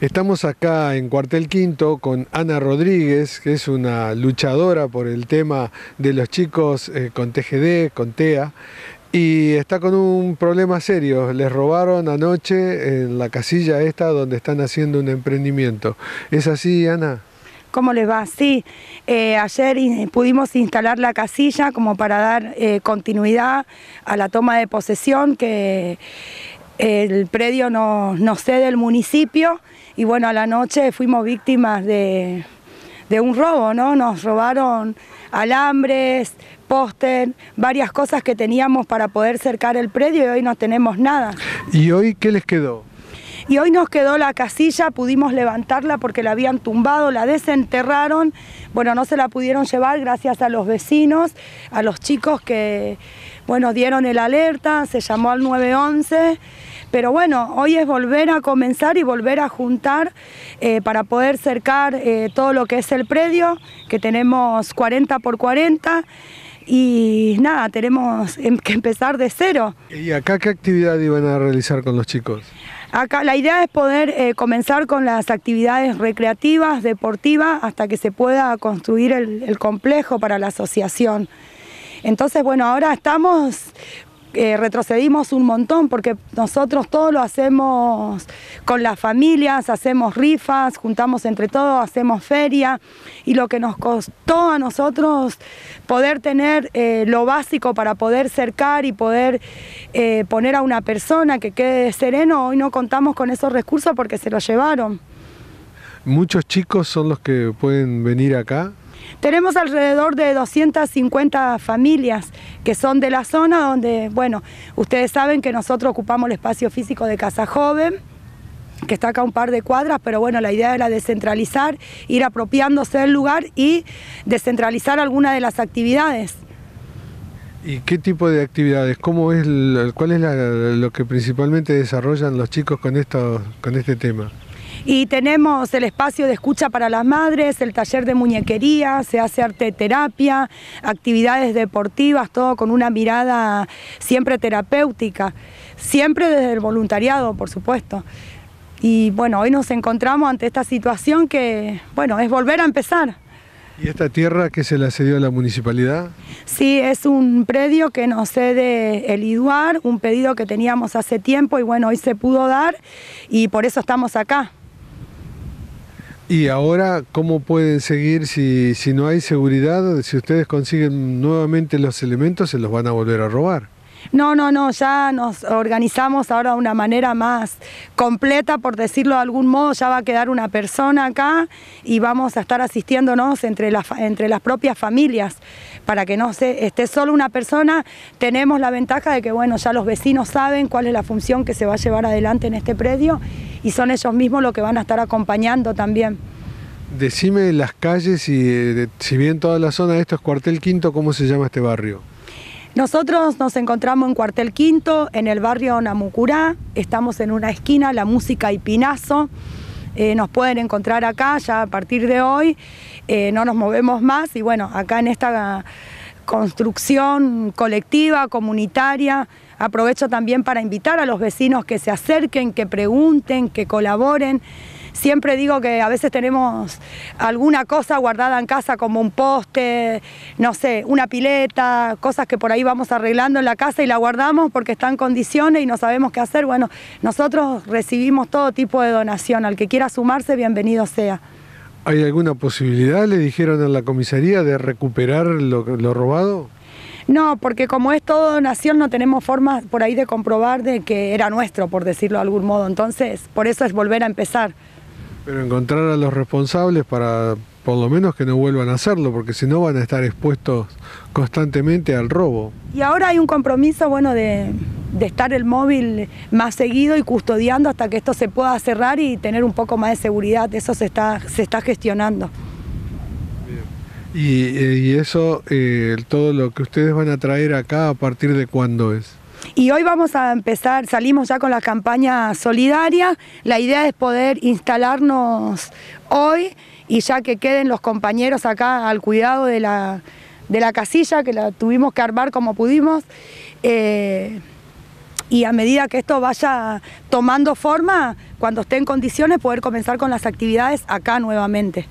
Estamos acá en Cuartel Quinto con Ana Rodríguez, que es una luchadora por el tema de los chicos eh, con TGD, con TEA, y está con un problema serio. Les robaron anoche en la casilla esta donde están haciendo un emprendimiento. ¿Es así, Ana? ¿Cómo les va? Sí, eh, ayer pudimos instalar la casilla como para dar eh, continuidad a la toma de posesión que el predio nos, no cede el municipio y bueno, a la noche fuimos víctimas de, de un robo, ¿no? Nos robaron alambres, póster, varias cosas que teníamos para poder cercar el predio y hoy no tenemos nada. ¿Y hoy qué les quedó? y hoy nos quedó la casilla, pudimos levantarla porque la habían tumbado, la desenterraron, bueno, no se la pudieron llevar gracias a los vecinos, a los chicos que, bueno, dieron el alerta, se llamó al 911, pero bueno, hoy es volver a comenzar y volver a juntar eh, para poder cercar eh, todo lo que es el predio, que tenemos 40 por 40 y nada, tenemos em, que empezar de cero. ¿Y acá qué actividad iban a realizar con los chicos? Acá la idea es poder eh, comenzar con las actividades recreativas, deportivas, hasta que se pueda construir el, el complejo para la asociación. Entonces, bueno, ahora estamos eh, retrocedimos un montón porque nosotros todo lo hacemos con las familias, hacemos rifas, juntamos entre todos, hacemos feria y lo que nos costó a nosotros poder tener eh, lo básico para poder cercar y poder eh, poner a una persona que quede sereno, hoy no contamos con esos recursos porque se los llevaron. Muchos chicos son los que pueden venir acá tenemos alrededor de 250 familias que son de la zona donde, bueno, ustedes saben que nosotros ocupamos el espacio físico de Casa Joven que está acá un par de cuadras, pero bueno, la idea era descentralizar, ir apropiándose del lugar y descentralizar algunas de las actividades. ¿Y qué tipo de actividades? es, cuál es lo que principalmente desarrollan los chicos con este tema? Y tenemos el espacio de escucha para las madres, el taller de muñequería, se hace arte terapia, actividades deportivas, todo con una mirada siempre terapéutica, siempre desde el voluntariado, por supuesto. Y bueno, hoy nos encontramos ante esta situación que, bueno, es volver a empezar. ¿Y esta tierra que se la cedió a la municipalidad? Sí, es un predio que nos cede el IDUAR, un pedido que teníamos hace tiempo y bueno, hoy se pudo dar y por eso estamos acá. Y ahora, ¿cómo pueden seguir si, si no hay seguridad? Si ustedes consiguen nuevamente los elementos, se los van a volver a robar. No, no, no, ya nos organizamos ahora de una manera más completa, por decirlo de algún modo, ya va a quedar una persona acá y vamos a estar asistiéndonos entre las, entre las propias familias, para que no esté solo una persona. Tenemos la ventaja de que, bueno, ya los vecinos saben cuál es la función que se va a llevar adelante en este predio y son ellos mismos los que van a estar acompañando también. Decime las calles y eh, si bien toda la zona de esto es Cuartel Quinto, ¿cómo se llama este barrio? Nosotros nos encontramos en Cuartel Quinto, en el barrio Namucurá, estamos en una esquina, la música y pinazo. Eh, nos pueden encontrar acá ya a partir de hoy, eh, no nos movemos más y bueno, acá en esta construcción colectiva, comunitaria, Aprovecho también para invitar a los vecinos que se acerquen, que pregunten, que colaboren. Siempre digo que a veces tenemos alguna cosa guardada en casa como un poste, no sé, una pileta, cosas que por ahí vamos arreglando en la casa y la guardamos porque está en condiciones y no sabemos qué hacer. Bueno, nosotros recibimos todo tipo de donación. Al que quiera sumarse, bienvenido sea. ¿Hay alguna posibilidad, le dijeron en la comisaría, de recuperar lo, lo robado? No, porque como es todo Nación no tenemos formas por ahí de comprobar de que era nuestro, por decirlo de algún modo. Entonces, por eso es volver a empezar. Pero encontrar a los responsables para por lo menos que no vuelvan a hacerlo, porque si no van a estar expuestos constantemente al robo. Y ahora hay un compromiso, bueno, de, de estar el móvil más seguido y custodiando hasta que esto se pueda cerrar y tener un poco más de seguridad. Eso se está, se está gestionando. Eh, y, eso, eh, todo lo que ustedes van a traer acá, ¿a partir de cuándo es? Y hoy vamos a empezar, salimos ya con la campaña solidaria. La idea es poder instalarnos hoy y ya que queden los compañeros acá al cuidado de la, de la casilla, que la tuvimos que armar como pudimos. Eh, y a medida que esto vaya tomando forma, cuando esté en condiciones, poder comenzar con las actividades acá nuevamente.